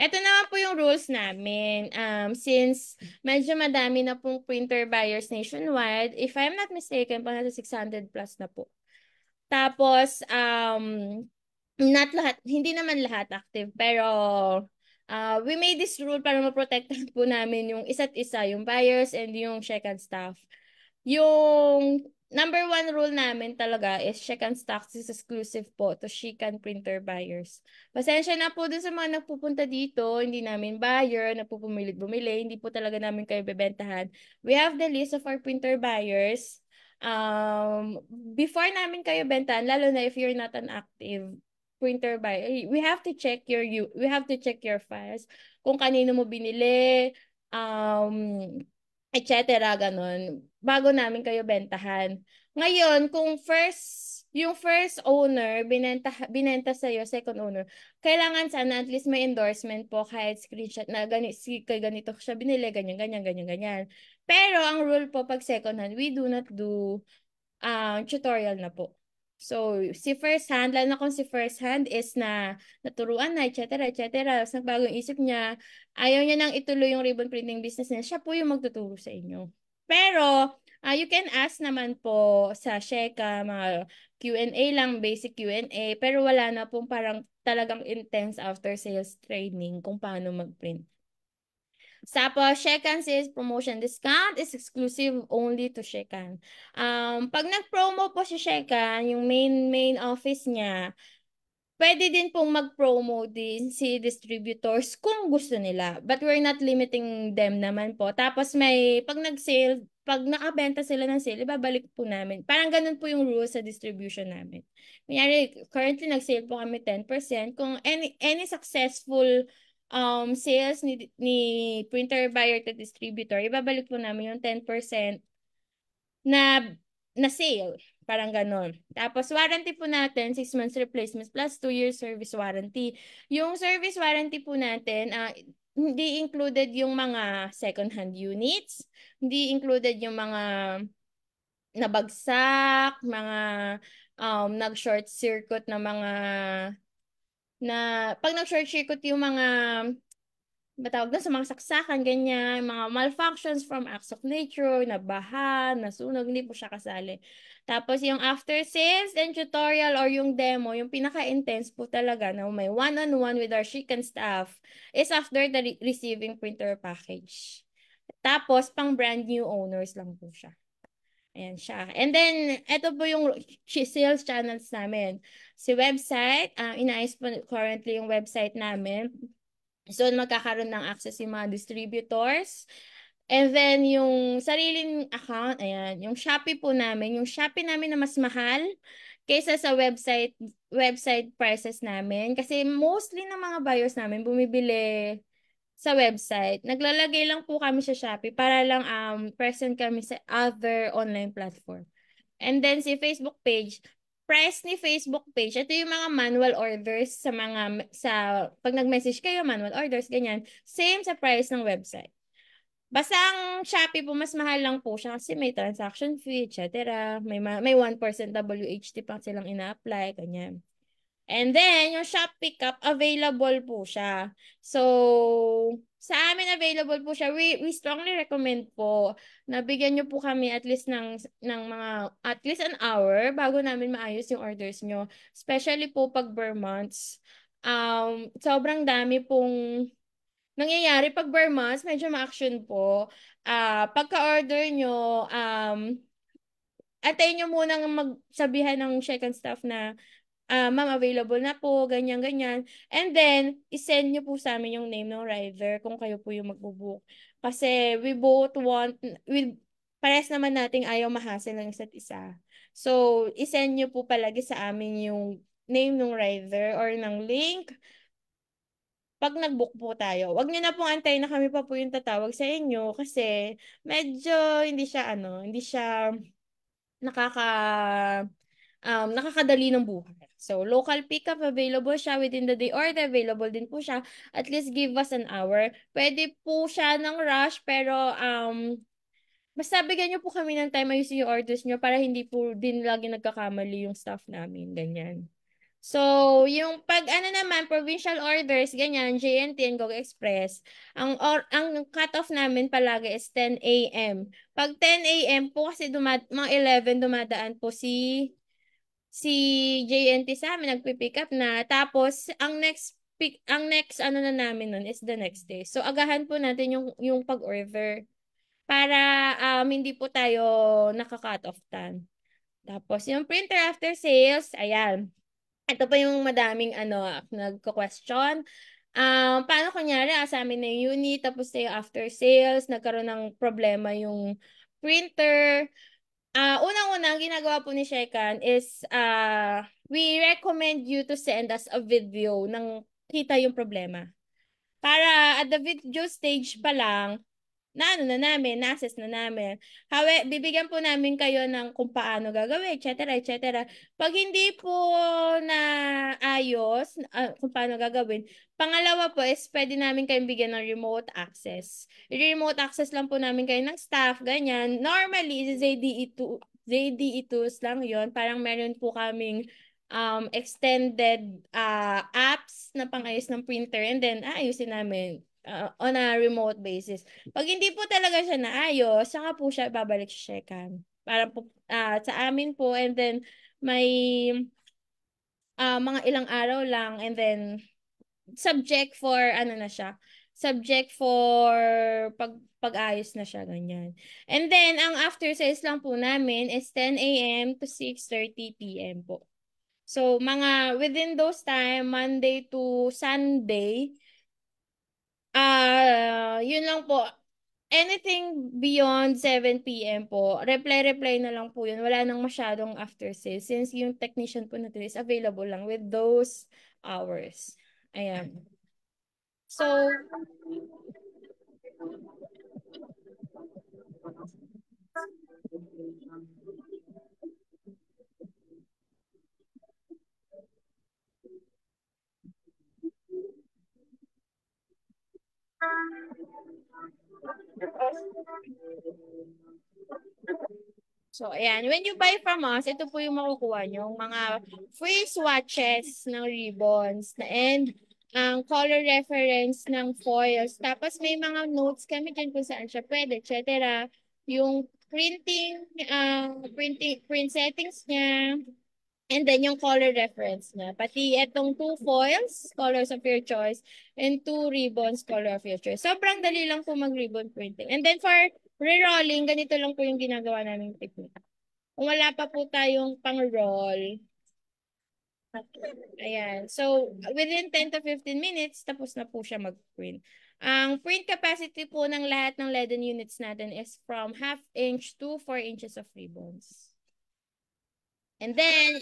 Ito naman po yung rules namin. Um, since medyo madami na pong printer buyers nationwide, if I'm not mistaken, po nasa 600 plus na po. Tapos, um, not lahat, hindi naman lahat active, pero uh, we made this rule para maprotektahan po namin yung isa't isa, yung buyers and yung second staff. Yung number one rule namin talaga is check and Stocks is exclusive po to Shikan printer buyers. Pasensya na po dun sa mga nagpupunta dito, hindi namin buyer, nagpupumilit-bumili, hindi po talaga namin kayo bebentahan. We have the list of our printer buyers. Um, before namin kayo bentahan, lalo na if you're not an active printer buyer, eh, we have to check your you we have to check your files. Kung kanino mo binili, um, etc. ganun, bago namin kayo bentahan. Ngayon, kung first, yung first owner, binenta, binenta sa'yo, second owner, kailangan sana at least may endorsement po kahit screenshot na gani, si, kay ganito siya binili, ganyan, ganyan, ganyan, ganyan. Pero ang rule po pag second hand, we do not do um, tutorial na po. So, si first hand, lalo na kung si first hand is na naturuan na, etc., etc. Tapos nagbago yung isip niya, ayaw niya nang ituloy yung ribbon printing business niya, siya po yung magtuturo sa inyo. Pero, uh, you can ask naman po sa Sheka, mga Q&A lang, basic Q&A, pero wala na pong parang talagang intense after sales training kung paano mag-print. Tapos, Shekan sales promotion discount is exclusive only to Shekan. Um, pag nag-promo po si Shekan, yung main main office niya, pwede din pong mag-promo din si distributors kung gusto nila. But we're not limiting them naman po. Tapos may, pag nag-sale, pag nakabenta sila ng sale, babalik po namin. Parang ganun po yung rules sa distribution namin. Kunyari, currently nag-sale po kami 10%. Kung any, any successful um, sales ni, ni printer buyer to distributor, ibabalik po namin yung 10% na, na sale. Parang ganon. Tapos, warranty po natin, 6 months replacement plus 2 years service warranty. Yung service warranty po natin, uh, hindi included yung mga second-hand units, hindi included yung mga nabagsak, mga um, nag-short circuit na mga na pag nag-short-circuit yung mga matawag na sa mga saksakan, ganyan, mga malfunctions from acts of nature, nabaha, nasunog, hindi po siya kasali. Tapos yung after sales and tutorial or yung demo, yung pinaka-intense po talaga na may one-on-one -on -one with our chicken staff is after the re- receiving printer package. Tapos, pang brand new owners lang po siya. Ayan siya. And then, ito po yung sales channels namin. Si website, uh, inaayos po currently yung website namin. So, magkakaroon ng access yung mga distributors. And then, yung sariling account, ayan, yung Shopee po namin. Yung Shopee namin na mas mahal kaysa sa website website prices namin. Kasi mostly ng mga buyers namin bumibili sa website. Naglalagay lang po kami sa Shopee para lang um, present kami sa other online platform. And then si Facebook page, price ni Facebook page, ito yung mga manual orders sa mga, sa, pag nag-message kayo, manual orders, ganyan. Same sa price ng website. Basta ang Shopee po, mas mahal lang po siya kasi may transaction fee, etc. May, may 1% WHT pa silang ina-apply, ganyan. And then, yung shop pickup, available po siya. So, sa amin available po siya. We, we strongly recommend po na bigyan nyo po kami at least ng, ng mga, at least an hour bago namin maayos yung orders nyo. Especially po pag bare months. Um, sobrang dami pong nangyayari pag bare months, medyo ma-action po. Uh, pagka-order nyo, um, atay nyo muna magsabihan ng check and staff na uh, ma'am, available na po, ganyan-ganyan. And then, isend nyo po sa amin yung name ng rider kung kayo po yung magbubook. Kasi we both want, we, pares naman nating ayaw mahasin ng isa't isa. So, isend nyo po palagi sa amin yung name ng rider or ng link pag nag-book po tayo. Huwag niyo na pong antayin na kami pa po yung tatawag sa inyo kasi medyo hindi siya ano, hindi siya nakaka um, nakakadali ng buhay. So, local pickup, available siya within the day order, available din po siya. At least give us an hour. Pwede po siya ng rush, pero um, basta bigyan niyo po kami ng time ayusin yung orders niyo para hindi po din lagi nagkakamali yung staff namin, ganyan. So, yung pag ano naman, provincial orders, ganyan, JNT and GO Express, ang, or, ang cut-off namin palagi is 10 a.m. Pag 10 a.m. po kasi dumad, mga 11 dumadaan po si si JNT sa amin nagpi-pick up na tapos ang next pick ang next ano na namin nun is the next day. So agahan po natin yung yung pag-order para um, hindi po tayo nakaka cut off time. Tapos yung printer after sales, ayan. Ito pa yung madaming ano nagko-question. Um, paano kunyari, ah, amin na yung unit, tapos na yung after sales, nagkaroon ng problema yung printer. Uh, una, ang ginagawa po ni Shekan is uh, we recommend you to send us a video ng kita yung problema. Para at the video stage pa lang, na ano na namin, na-assess na namin. Hawe, bibigyan po namin kayo ng kung paano gagawin, etc., etc. Pag hindi po na ayos, uh, kung paano gagawin, pangalawa po is pwede namin kayong bigyan ng remote access. Remote access lang po namin kayo ng staff, ganyan. Normally, is a DE2 JD Itus lang yon Parang meron po kaming um, extended uh, apps na pangayos ng printer and then aayusin namin uh, on a remote basis. Pag hindi po talaga siya naayos, saka po siya babalik sa Shekan. Para po uh, sa amin po and then may uh, mga ilang araw lang and then subject for ano na siya subject for pag pag-ayos na siya ganyan. And then ang after sales lang po namin is 10 AM to 6:30 PM po. So mga within those time Monday to Sunday ah uh, yun lang po anything beyond 7 PM po, reply-reply na lang po yun. Wala nang masyadong after sales since yung technician po natin is available lang with those hours. Ayan. So, So, ayan. When you buy from us, ito po yung makukuha nyo. Mga free swatches ng ribbons and ang um, color reference ng foils. Tapos may mga notes kami dyan kung saan siya pwede, etc. Yung printing, uh, printing, print settings niya, and then yung color reference niya. Pati itong two foils, colors of your choice, and two ribbons, color of your choice. Sobrang dali lang po mag-ribbon printing. And then for re-rolling, ganito lang po yung ginagawa namin technique. Kung wala pa po tayong pang-roll, Ayan. So, within 10 to 15 minutes, tapos na po siya mag-print. Ang print capacity po ng lahat ng leaden units natin is from half inch to 4 inches of ribbons. And then,